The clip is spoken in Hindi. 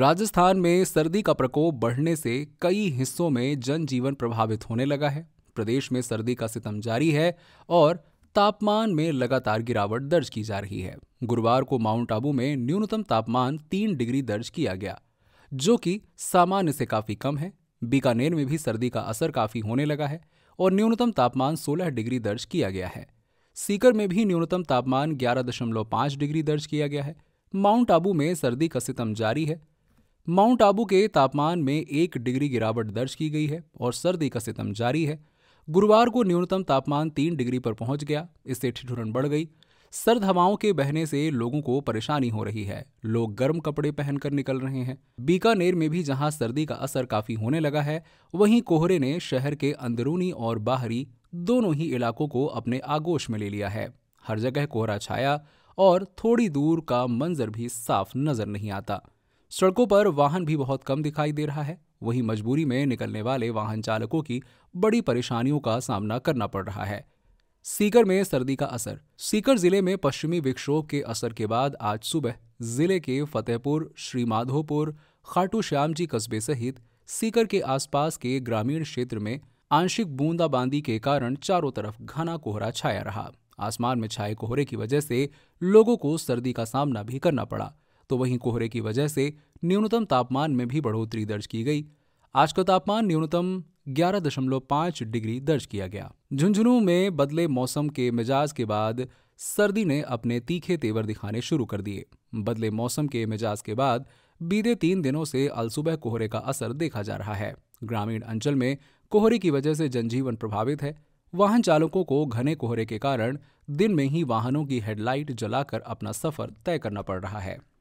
राजस्थान में सर्दी का प्रकोप बढ़ने से कई हिस्सों में जनजीवन प्रभावित होने लगा है प्रदेश में सर्दी का सितम जारी है और तापमान में लगातार गिरावट दर्ज की जा रही है गुरुवार को माउंट आबू में न्यूनतम तापमान तीन डिग्री दर्ज किया गया जो कि सामान्य से काफ़ी कम है बीकानेर में भी सर्दी का असर काफ़ी होने लगा है और न्यूनतम तापमान 16 डिग्री दर्ज किया गया है सीकर में भी न्यूनतम तापमान 11.5 डिग्री दर्ज किया गया है माउंट आबू में सर्दी का सितम जारी है माउंट आबू के तापमान में एक डिग्री गिरावट दर्ज की गई है और सर्दी का सितम जारी है गुरुवार को न्यूनतम तापमान तीन डिग्री पर पहुंच गया इससे ठिठुरन बढ़ गई सर्द हवाओं के बहने से लोगों को परेशानी हो रही है लोग गर्म कपड़े पहनकर निकल रहे हैं बीकानेर में भी जहां सर्दी का असर काफी होने लगा है वहीं कोहरे ने शहर के अंदरूनी और बाहरी दोनों ही इलाकों को अपने आगोश में ले लिया है हर जगह कोहरा छाया और थोड़ी दूर का मंजर भी साफ नजर नहीं आता सड़कों पर वाहन भी बहुत कम दिखाई दे रहा है वहीं मजबूरी में निकलने वाले वाहन चालकों की बड़ी परेशानियों का सामना करना पड़ रहा है सीकर में सर्दी का असर सीकर जिले में पश्चिमी विक्षोभ के असर के बाद आज सुबह जिले के फतेहपुर श्रीमाधोपुर खाटू श्याम जी कस्बे सहित सीकर के आसपास के ग्रामीण क्षेत्र में आंशिक बूंदाबांदी के कारण चारों तरफ घना कोहरा छाया रहा आसमान में छाए कोहरे की वजह से लोगों को सर्दी का सामना भी करना पड़ा तो वहीं कोहरे की वजह से न्यूनतम तापमान में भी बढ़ोतरी दर्ज की गई आज का तापमान न्यूनतम 11.5 डिग्री दर्ज किया गया झुंझुनू में बदले मौसम के मिजाज के बाद सर्दी ने अपने तीखे तेवर दिखाने शुरू कर दिए बदले मौसम के मिजाज के बाद बीते तीन दिनों से अलसुबह कोहरे का असर देखा जा रहा है ग्रामीण अंचल में कोहरे की वजह से जनजीवन प्रभावित है वाहन चालकों को घने कोहरे के कारण दिन में ही वाहनों की हेडलाइट जलाकर अपना सफर तय करना पड़ रहा है